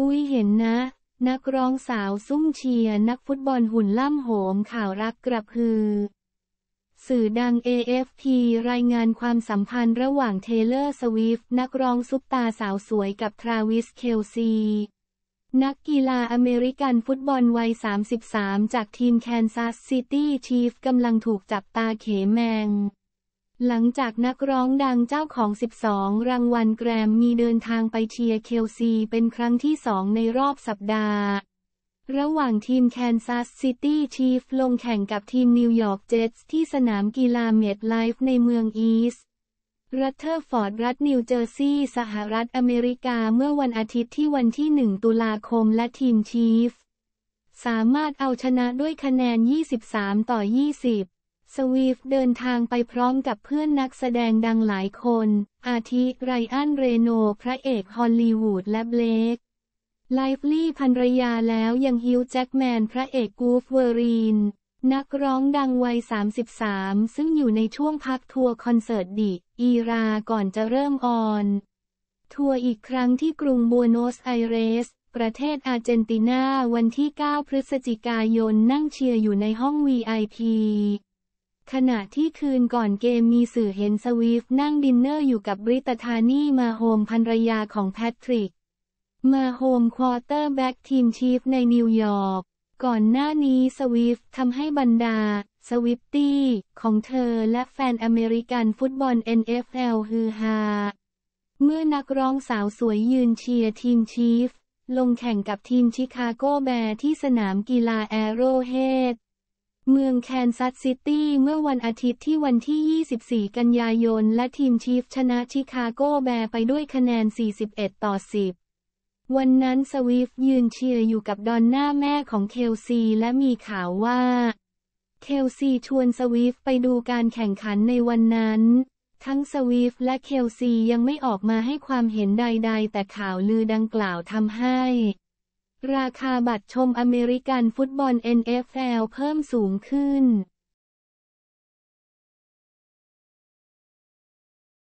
อุ้ยเห็นนะ นักร้องสาวซุ้มเชียร์นักฟุตบอลหุ่นล่ำโหมข่าวรักกระพือ สื่อดัง AFP รายงานความสัมพันธ์ระหว่างเทเลอร์สวิฟต์นักร้องซุปตาสาวสวยกับทราวิสเคลซีนักกีฬาอเมริกันฟุตบอลวัย 33 จากทีมแคนซัสซิตี้ชีฟกำลังถูกจับตาเขแมงหลังจากนักร้องดังเจ้าของ 12 รางวัลแกรมมีเดินทางไปเชียร์เคลซีเป็นครั้งที่สองในรอบสัปดาห์ ระหว่างทีมแคนซัสซิตี้ชีฟลงแข่งกับทีมนิวยอร์กเจ็ตส์ที่สนามกีฬาเมดไลฟ์ในเมืองอีสต์รัตเทอร์ฟอร์ดรัฐนิวเจอร์ซีย์สหรัฐอเมริกาเมื่อวันอาทิตย์ที่วันที่ 1 ตุลาคมและทีมชีฟสามารถเอาชนะด้วยคะแนน 23 ต่อ 20สวีฟ เดินทางไปพร้อมกับเพื่อนนักแสดงดังหลายคน อาทิ ไรอัน เรโน พระเอกฮอลลีวูดและเบลกไลฟ์ลี่ภรรยาแล้วยังฮิวแจ็คแมน พระเอก กูฟเวอรีน นักร้องดังวัย 33 ซึ่งอยู่ในช่วงพักทัวร์คอนเสิร์ตดิ อีราก่อนจะเริ่มออน ทัวร์อีกครั้งที่กรุงบัวโนสไอเรส ประเทศอาร์เจนตินาวันที่ 9พฤศจิกายนนั่งเชียร์อยู่ในห้อง VIP ขณะที่คืนก่อนเกมมีสื่อเห็นสวีฟนั่งดินเนอร์อยู่กับบริตธานีมาโฮมภรรยาของแพทริก มาโฮมควอเตอร์แบ็กทีมชีฟในนิวยอร์กก่อนหน้านี้สวีฟทำให้บรรดา สวิฟตี้ ของเธอและแฟนอเมริกันฟุตบอล NFL ฮือฮาเมื่อนักร้องสาวสวยยืนเชียร์ทีมชีฟลงแข่งกับทีมชิคาโกแบร์ที่สนามกีฬาแอโรเฮดเมืองแคนซัสซิตี้เมื่อวันอาทิตย์ที่วันที่ 24 กันยายน และทีมชีฟชนะชิคาโกแบร์ไปด้วยคะแนน 41 ต่อ 10 วันนั้นสวิฟยืนเชียร์อยู่กับดอนหน้าแม่ของเคลซี และมีข่าวว่า เคลซีชวนสวิฟไปดูการแข่งขันในวันนั้น ทั้งสวิฟและเคลซียังไม่ออกมาให้ความเห็นใดๆ แต่ข่าวลือดังกล่าวทำให้ราคาบัตรชมอเมริกันฟุตบอล NFL เพิ่มสูงขึ้น